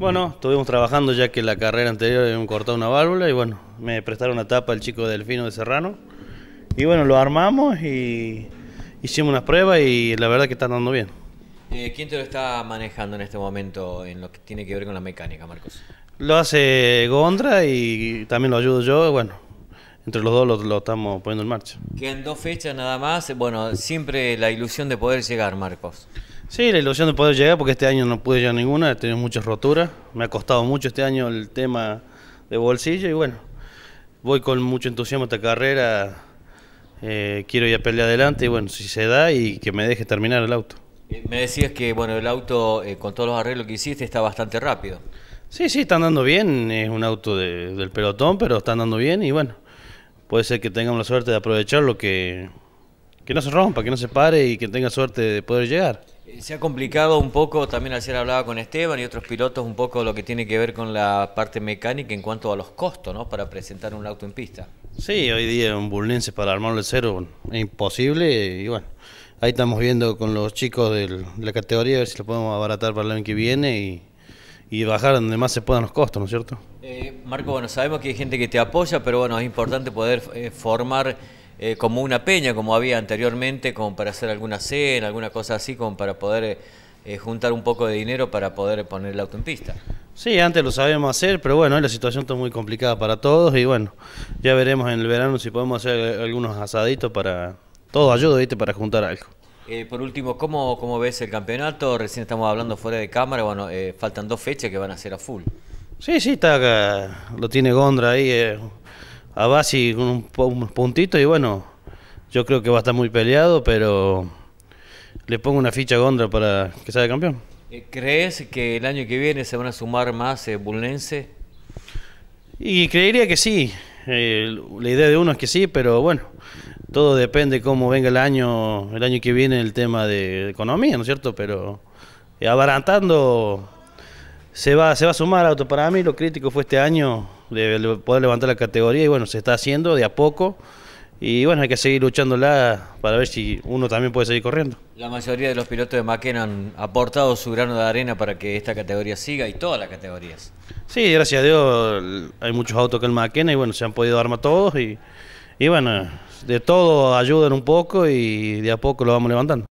Bueno, estuvimos trabajando ya que la carrera anterior habíamos cortado una válvula y bueno, me prestaron una tapa el chico Delfino de Serrano. Y bueno, lo armamos y hicimos unas pruebas y la verdad que está andando bien. Eh, ¿Quién te lo está manejando en este momento en lo que tiene que ver con la mecánica, Marcos? Lo hace Gondra y también lo ayudo yo. Bueno, entre los dos lo, estamos poniendo en marcha. en dos fechas nada más. Bueno, siempre la ilusión de poder llegar, Marcos. Sí, la ilusión de poder llegar, porque este año no pude llegar ninguna, he tenido muchas roturas, me ha costado mucho este año el tema de bolsillo y bueno, voy con mucho entusiasmo a esta carrera, eh, quiero ir a pelear adelante y bueno, si se da y que me deje terminar el auto. Eh, me decías que bueno, el auto eh, con todos los arreglos que hiciste está bastante rápido. Sí, sí, está andando bien, es un auto del pelotón, pero está andando bien y bueno, puede ser que tengamos la suerte de aprovechar lo que, que no se rompa, que no se pare y que tenga suerte de poder llegar. Se ha complicado un poco, también ayer hablaba con Esteban y otros pilotos, un poco lo que tiene que ver con la parte mecánica en cuanto a los costos, ¿no? Para presentar un auto en pista. Sí, hoy día un bulnense para armarlo de cero es imposible y bueno, ahí estamos viendo con los chicos de la categoría a ver si lo podemos abaratar para el año que viene y, bajar donde más se puedan los costos, ¿no es cierto? Eh, Marco, bueno, sabemos que hay gente que te apoya, pero bueno, es importante poder eh, formar eh, como una peña, como había anteriormente, como para hacer alguna cena, alguna cosa así, como para poder eh, juntar un poco de dinero para poder poner el auto Sí, antes lo sabíamos hacer, pero bueno, la situación está muy complicada para todos y bueno, ya veremos en el verano si podemos hacer algunos asaditos para... Todo ayuda, ¿viste? Para juntar algo. Eh, por último, ¿cómo, ¿cómo, ves el campeonato? Recién estamos hablando fuera de cámara, bueno, faltan dos fechas que van a ser a full. Sí, sí, está lo tiene Gondra ahí, a Basi con un, puntito y bueno, yo creo que va a estar muy peleado, pero le pongo una ficha a Gondra para que sea campeón. Eh, ¿Crees que el año que viene se van a sumar más eh, Y creería que sí. Eh, la idea de uno es que sí, pero bueno, todo depende cómo venga el año, el año que viene el tema de economía, ¿no es cierto? Pero abarantando se va, se va a sumar auto para mí, lo crítico fue este año de poder levantar la categoría y bueno, se está haciendo de a poco. Y bueno, hay que seguir luchándola para ver si uno también puede seguir corriendo. La mayoría de los pilotos de Maquena han aportado su grano de arena para que esta categoría siga y todas las categorías. Sí, gracias a Dios hay muchos autos que el Maquena y bueno, se han podido armar todos y, y bueno, de todo ayudan un poco y de a poco lo vamos levantando.